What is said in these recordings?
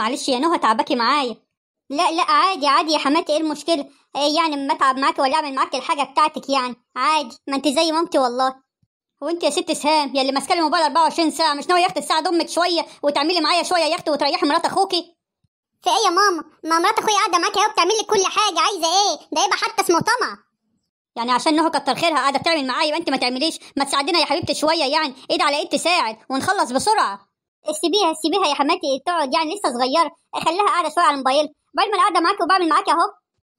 معلش يا نهى تعبكي معايا لا لا عادي عادي يا حماتي ايه المشكله ايه يعني ما اتعب معاكي ولا اعمل معاكي الحاجه بتاعتك يعني عادي ما انت زي مامتي والله وانت يا ست سهام يا اللي ماسكه الموبايل 24 ساعه مش ناويه يا اختي تساعد امك شويه وتعملي معايا شويه يا اختي وتريحي مرات اخوكي في ايه يا ماما ما مرات اخويا قاعده معاكي اهو بتعمل كل حاجه عايزه ايه ده يبقى حتى اسمه طمع يعني عشان نهى كتر خيرها قاعده بتعمل معايا وانت ما تعمليش ما تساعدينا يا حبيبتي شويه يعني ايد على ايد تساعد ونخلص بسرعه سيبيها سيبيها يا حماتي تقعد يعني لسه صغيره خليها قاعده شويه على الموبايل بعد ما انا قاعده معاكي وبعمل معاكي اهو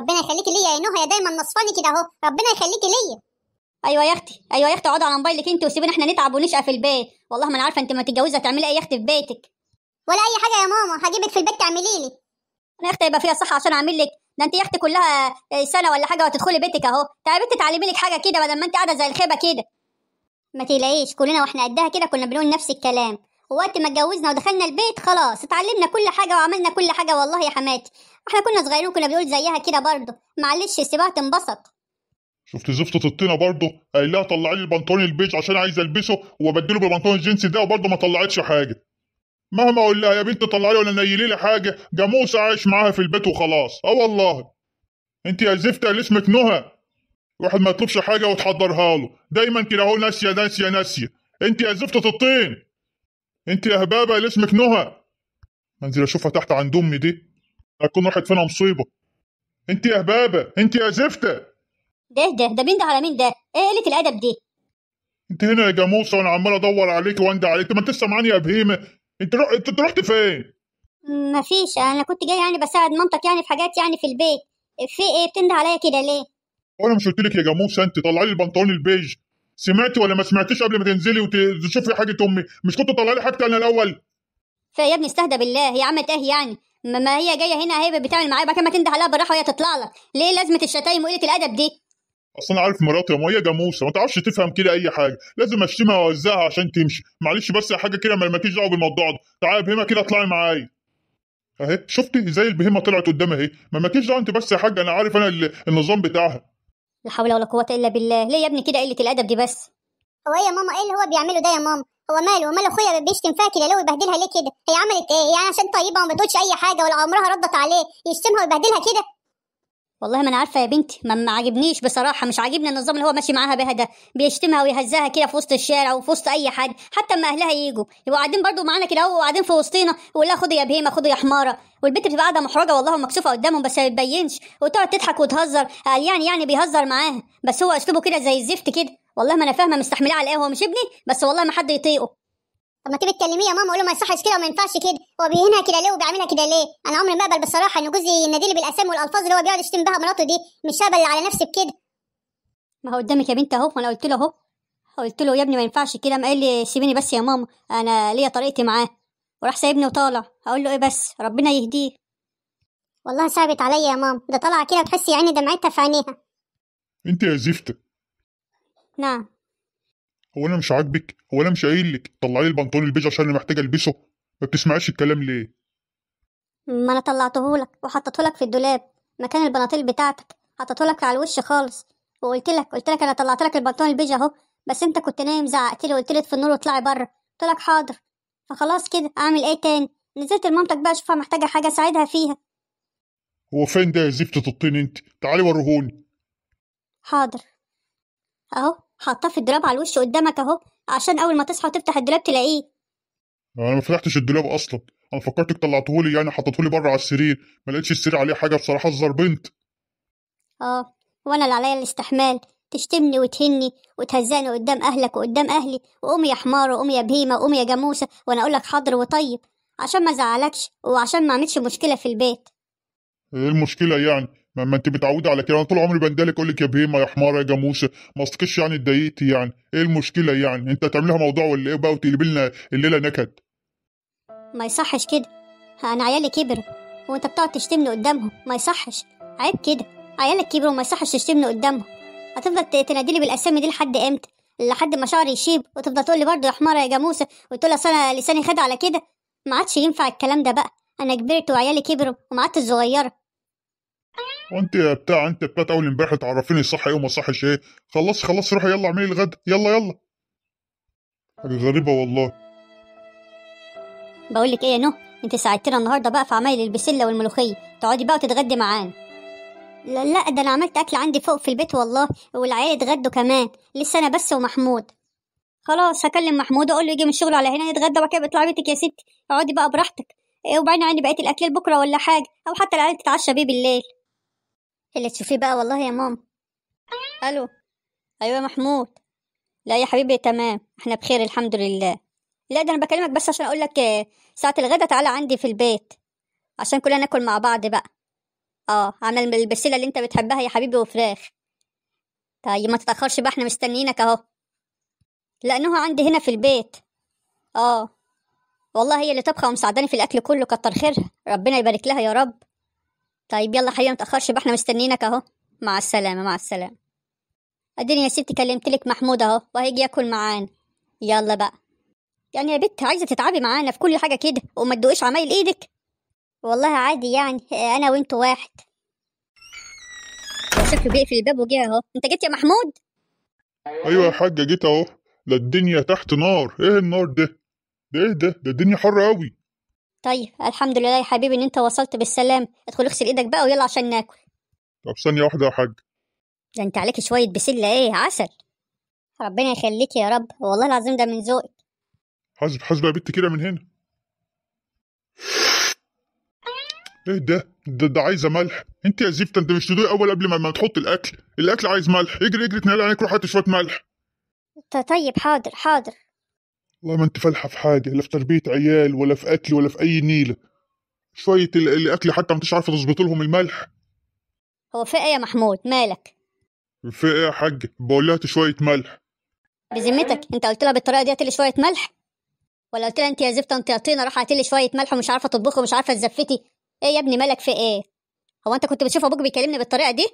ربنا يخليكي ليا يا نهى يا دايما نصفاني كده اهو ربنا يخليكي ليا ايوه يا اختي ايوه يا اختي اقعدي على موبايلك انت وسيبينا احنا نتعب ونشقى في البيت والله ما انا عارفه انت ما تتجوزي هتعملي ايه يا اختي في بيتك ولا اي حاجه يا ماما هجيبك في البيت تعملي لي انا يا اختي يبقى فيها صحه عشان اعمل لك ده انت يا اختي كلها آه، سنه ولا حاجه وهتدخلي بيتك اهو تعبت تعلمي لك حاجه كده بدل ما انت قاعده زي الخيبه كده ما تلاقيش كلنا واحنا قدها كده كنا بنقول نفس الكلام ووقت ما اتجوزنا ودخلنا البيت خلاص اتعلمنا كل حاجه وعملنا كل حاجه والله يا حماتي احنا كنا صغيرين كنا بنقول زيها كده برضه معلش سيبها تنبسط شفت زفت الطينه برضه قايل لها طلعي لي البنطلون البيج عشان عايزه البسه وبدله ببنطلون الجينز ده وبرضه ما طلعتش حاجه مهما اقول لها يا بنت طلعي لي ولا نيلي لي حاجه جاموسه عايش معاها في البيت وخلاص اه والله انت يا زفته اللي اسمك نهى واحد ما يطلبش حاجه وتحضرها له دايما كده اهو ناسيه ناسيه ناسيه انت يا زفته الطين انت يا هبابه اللي اسمك نهى انزل اشوفها تحت عند امي دي هتكون راحت فينا مصيبه انت يا هبابه انت يا زفته ده ده ده مين ده على مين ده ايه قله الادب دي انت هنا يا جاموسه وانا عمال ادور عليك واندى عليك ما انت معاني يا بهيمه انت رو... انت رحت فين مفيش انا كنت جاي يعني بساعد مامتك يعني في حاجات يعني في البيت في ايه بتنده عليا كده ليه وانا مش قلت لك يا جاموسه انت طلعي لي البنطلون البيج سمعتي ولا ما سمعتيش قبل ما تنزلي وتشوفي حاجه امي مش كنت طالعة لي حاجتي يعني انا الاول فيا ابني استهدى بالله هي عملت ايه يعني ما هي جايه هنا هي بتعمل معايا كده ما تنده عليها بالراحه وهي تطلع لك ليه لازمه الشتايم وقله الادب دي اصل انا عارف مراتي يا ميه جاموسه ما تعرفش تفهم كده اي حاجه لازم اشتمها واوزعها عشان تمشي معلش بس يا حاجه كده مالكيش دعوه بالموضوع ده تعالى يا بهيمه كده اطلعي معايا اهي شفتي زي البهيمه طلعت قدامها اهي مالكيش دعوه انت بس يا حاجه انا عارف انا النظام بتاعها لا حول ولا قوه الا بالله ليه يا ابني كده قله الادب دي بس هو ايه يا ماما ايه اللي هو بيعمله ده يا ماما هو ماله ومال اخويا بيشتم فيها كده ليه ويبهدلها ليه كده هي عملت ايه يعني عشان طيبه وما بتقولش اي حاجه ولا عمرها ردت عليه يشتمها ويبهدلها كده والله ما انا عارفه يا بنتي ما, عاجبنيش بصراحه مش عاجبني النظام اللي هو ماشي معاها بها ده بيشتمها ويهزها كده في وسط الشارع وفي وسط اي حد حتى اما اهلها ييجوا يبقوا قاعدين برضو معانا كده اهو وقاعدين في وسطينا ويقول لها خدي يا بهيمه خدي يا حماره والبنت بتبقى قاعده محرجه والله ومكسوفه قدامهم بس ما بتبينش وتقعد تضحك وتهزر قال يعني يعني بيهزر معاها بس هو اسلوبه كده زي الزفت كده والله ما انا فاهمه مستحملاه على ايه هو مش ابني بس والله ما حد يطيقه طب ما تيجي تكلميه يا ماما قول له ما يصحش كده وما ينفعش كده بيهينها كده ليه وبيعملها كده ليه انا عمري ما اقبل بصراحه ان جوزي يناديلي بالاسامي والالفاظ اللي هو بيقعد يشتم بها مراته دي مش هقبل على نفسي بكده ما هو قدامك يا بنت اهو وانا قلت له اهو قلت له يا ابني ما ينفعش كده ما قال لي سيبيني بس يا ماما انا ليا طريقتي معاه وراح سايبني وطالع هقول له ايه بس ربنا يهديه والله صعبت عليا يا ماما ده طالعه كده وتحسي يا عيني دمعتها في عينيها انت يا زفته نعم هو انا مش عاجبك هو انا مش قايل لك طلعي لي البنطلون البيج عشان انا محتاجه البسه ما بتسمعيش الكلام ليه ما انا طلعتهولك وحطيتهولك في الدولاب مكان البناطيل بتاعتك حطيتهولك على الوش خالص وقلت لك قلت لك انا طلعت لك البنطلون البيج اهو بس انت كنت نايم زعقت لي وقلت لي في النور واطلعي بره قلت لك حاضر فخلاص كده اعمل ايه تاني نزلت لمامتك بقى اشوفها محتاجه حاجه اساعدها فيها هو فين ده يا زفت الطين انت تعالي وريهولي حاضر اهو حاطاه في الدراب على الوش قدامك اهو عشان اول ما تصحى وتفتح الدراب تلاقيه انا ما فتحتش الدولاب اصلا انا فكرتك طلعتهولي يعني لي بره على السرير ما لقيتش السرير عليه حاجه بصراحه الزر بنت اه وانا اللي عليا الاستحمال تشتمني وتهني وتهزقني قدام اهلك وقدام اهلي وقوم يا حمار وقوم يا بهيمه وقوم يا جاموسه وانا اقول لك حاضر وطيب عشان ما ازعلكش وعشان ما اعملش مشكله في البيت ايه المشكله يعني ما انت متعوده على كده انا طول عمري بندلك اقول لك يا بهيمه يا حماره يا جاموسه ما اصدقش يعني اتضايقتي يعني ايه المشكله يعني انت تعملها موضوع ولا ايه بقى وتقلبي لنا الليله نكد ما يصحش كده انا عيالي كبروا وانت بتقعد تشتمني قدامهم ما يصحش عيب كده عيالك كبروا وما يصحش تشتمني قدامهم هتفضل تناديلي بالاسامي دي لحد امتى لحد ما شعري يشيب وتفضل تقول لي برضه يا حماره يا جاموسه وتقول لي اصل انا لساني خد على كده ما عادش ينفع الكلام ده بقى انا كبرت وعيالي كبروا وما عدت صغيره وانت يا بتاع انت بتاعت اول امبارح تعرفيني صح ايه وما صحش ايه خلص خلص روحي يلا اعملي الغدا يلا يلا غريبه والله بقول لك ايه يا نهى انت ساعدتنا النهارده بقى في عمايل البسله والملوخيه تقعدي بقى وتتغدي معانا لا, لا ده انا عملت اكل عندي فوق في البيت والله والعيال اتغدوا كمان لسه انا بس ومحمود خلاص هكلم محمود واقول له يجي من شغله على هنا يتغدى وبعد كده اطلعي بيتك يا ستي اقعدي بقى براحتك إيه، وبعدين عندي بقيه الاكل بكره ولا حاجه او حتى العيال تتعشى بيه بالليل اللي تشوفيه بقى والله يا ماما الو ايوه يا محمود لا يا حبيبي تمام احنا بخير الحمد لله لا ده انا بكلمك بس عشان اقول لك آه، ساعه الغدا تعالى عندي في البيت عشان كلنا ناكل مع بعض بقى اه عمل البسله اللي انت بتحبها يا حبيبي وفراخ طيب ما تتاخرش بقى احنا مستنيينك اهو لانه عندي هنا في البيت اه والله هي اللي طبخه ومساعداني في الاكل كله كتر خيرها ربنا يبارك لها يا رب طيب يلا حبيبي متأخرش بقى احنا مستنيينك اهو مع السلامة مع السلامة اديني يا ستي كلمتلك محمود اهو وهيجي ياكل معانا يلا بقى يعني يا بت عايزة تتعبي معانا في كل حاجة كده وما تدوقيش عمايل ايدك والله عادي يعني انا وانتوا واحد شكله بيقفل الباب وجه اهو انت جيت يا محمود ايوه يا حاجة جيت اهو ده الدنيا تحت نار ايه النار ده ده ايه ده ده الدنيا حر قوي طيب الحمد لله يا حبيبي ان انت وصلت بالسلام ادخل اغسل ايدك بقى ويلا عشان ناكل طب ثانية واحدة يا حاج ده انت عليك شوية بسلة ايه عسل ربنا يخليك يا رب والله العظيم ده من ذوقك حاسب حاسبة يا بنت كده من هنا ايه ده ده, ده عايزه ملح انت يا زفت انت مش تدوق اول قبل ما, ما تحط الاكل الاكل عايز ملح اجري اجري اتنقل عليك روح هات شويه ملح طيب حاضر حاضر والله ما انت فالحه في حاجه لا في تربيه عيال ولا في اكل ولا في اي نيله شويه الاكل حتى ما انتش عارفه تظبط لهم الملح هو في ايه يا محمود مالك في ايه يا حاج بقول لها شويه ملح بذمتك انت قلت لها بالطريقه دي هاتلي شويه ملح ولا قلت لها انت يا زفته انت يا طينه راح هاتلي شويه ملح ومش عارفه تطبخي ومش عارفه تزفتي ايه يا ابني مالك في ايه هو انت كنت بتشوف ابوك بيكلمني بالطريقه دي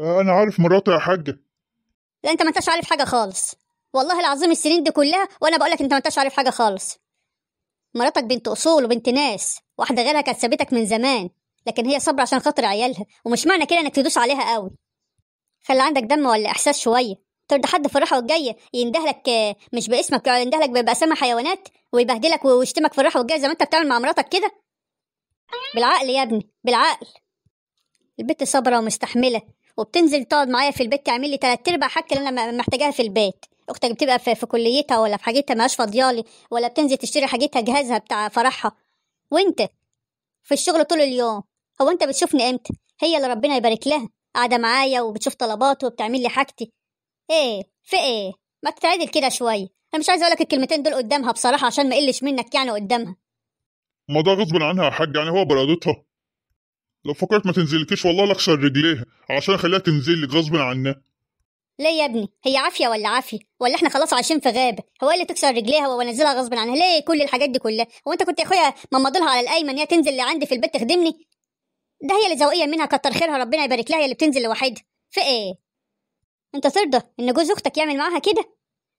آه، انا عارف مراته يا حاجه لا انت ما انتش عارف حاجه خالص والله العظيم السنين دي كلها وانا بقولك انت ما انتش عارف حاجه خالص مراتك بنت اصول وبنت ناس واحده غيرها كانت سابتك من زمان لكن هي صبر عشان خاطر عيالها ومش معنى كده انك تدوس عليها قوي خلي عندك دم ولا احساس شويه ترد حد في الراحه والجايه يندهلك آه، مش باسمك آه، يندهلك باسامي حيوانات ويبهدلك ويشتمك في الراحه والجايه زي ما انت بتعمل مع مراتك كده بالعقل يا ابني بالعقل البت صابره ومستحمله وبتنزل تقعد معايا في البيت تعمل لي تلات ارباع حاجه اللي انا محتاجاها في البيت اختك بتبقى في, في كليتها ولا في حاجتها مهاش فاضيالي ولا بتنزل تشتري حاجتها جهازها بتاع فرحها وانت في الشغل طول اليوم هو انت بتشوفني امتى هي اللي ربنا يبارك لها قاعده معايا وبتشوف طلبات وبتعمل لي حاجتي ايه في ايه ما تتعدل كده شويه انا مش عايز اقول لك الكلمتين دول قدامها بصراحه عشان ما اقلش منك يعني قدامها ما ده غصب عنها يا حاج يعني هو برادتها لو فكرت ما تنزلكيش والله لك رجليها عشان اخليها تنزل لك غصب عنها ليه يا ابني هي عافيه ولا عافيه ولا احنا خلاص عايشين في غابه هو اللي تكسر رجليها وانزلها غصب عنها ليه كل الحاجات دي كلها هو انت كنت يا اخويا ممضلها على الايمن هي تنزل لعندي في البيت تخدمني ده هي اللي زوقيه منها كتر خيرها ربنا يبارك لها هي اللي بتنزل لوحدها في ايه انت ترضى ان جوز اختك يعمل معاها كده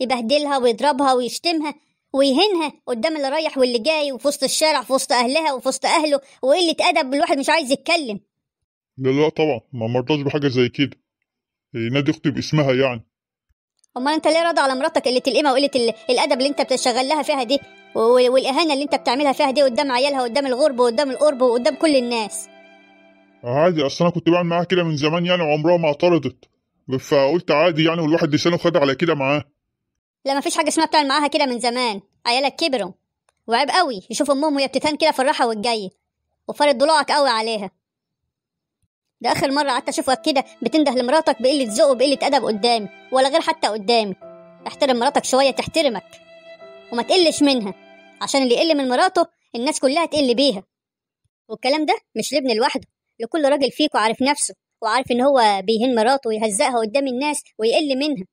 يبهدلها ويضربها ويشتمها ويهينها قدام اللي رايح واللي جاي وفي وسط الشارع في وسط اهلها وفي وسط اهله وقله ادب الواحد مش عايز يتكلم لا لا طبعا ما مرضاش بحاجه زي كده نادي اختي باسمها يعني امال انت ليه راضي على مراتك قله القيمه وقله الادب اللي انت شغال لها فيها دي والاهانه اللي انت بتعملها فيها دي قدام عيالها وقدام الغرب وقدام القرب وقدام كل الناس عادي اصل انا كنت بعمل معاها كده من زمان يعني وعمرها ما اعترضت فقلت عادي يعني والواحد لسانه خد على كده معاه لا مفيش حاجه اسمها بتعمل معاها كده من زمان عيالك كبروا وعيب قوي يشوف امهم وهي بتتهان كده في الراحه والجاي وفرض ضلوعك قوي عليها ده اخر مره قعدت اشوفك كده بتنده لمراتك بقله ذوق وبقله ادب قدامي ولا غير حتى قدامي احترم مراتك شويه تحترمك وما تقلش منها عشان اللي يقل من مراته الناس كلها تقل بيها والكلام ده مش لابن لوحده لكل راجل فيكو عارف نفسه وعارف ان هو بيهين مراته ويهزقها قدام الناس ويقل منها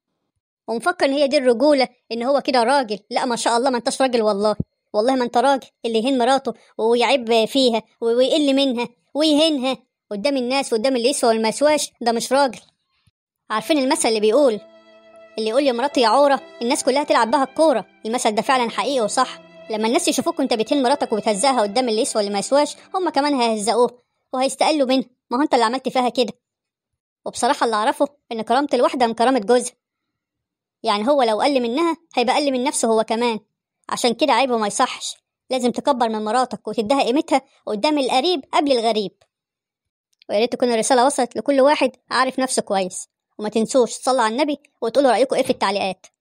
ومفكر ان هي دي الرجوله ان هو كده راجل لا ما شاء الله ما انتش راجل والله والله ما انت راجل اللي يهين مراته ويعيب فيها ويقل منها ويهينها قدام الناس قدام اللي يسوى والمسواش ده مش راجل عارفين المثل اللي بيقول اللي يقول يا مراتي يا عوره الناس كلها تلعب بها الكوره المثل ده فعلا حقيقي وصح لما الناس يشوفوك انت بتهين مراتك وبتهزقها قدام اللي يسوى واللي ما يسواش هم كمان هيهزقوه وهيستقلوا منها ما هو انت اللي عملت فيها كده وبصراحه اللي اعرفه ان كرامه الواحده من كرامه جوزها يعني هو لو قل منها هيبقى قل من نفسه هو كمان عشان كده عيبه ما يصحش لازم تكبر من مراتك وتديها قيمتها قدام القريب قبل الغريب ويا ريت تكون الرسالة وصلت لكل واحد عارف نفسه كويس وما تنسوش تصلوا على النبي وتقولوا رأيكم ايه في التعليقات